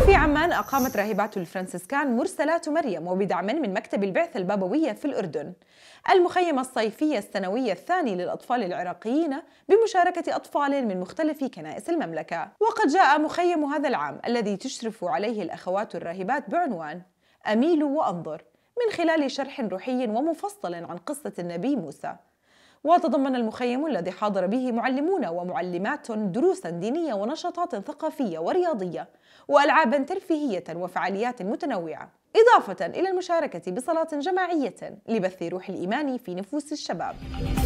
وفي عمان أقامت راهبات الفرنسيسكان مرسلات مريم وبدعم من مكتب البعثة البابوية في الأردن المخيم الصيفي السنوي الثاني للأطفال العراقيين بمشاركة أطفال من مختلف كنائس المملكة وقد جاء مخيم هذا العام الذي تشرف عليه الأخوات الراهبات بعنوان أميل وأنظر من خلال شرح روحي ومفصل عن قصة النبي موسى وتضمن المخيم الذي حاضر به معلمون ومعلمات دروسا دينية ونشاطات ثقافية ورياضية وألعابا ترفيهية وفعاليات متنوعة إضافة إلى المشاركة بصلاة جماعية لبث روح الإيمان في نفوس الشباب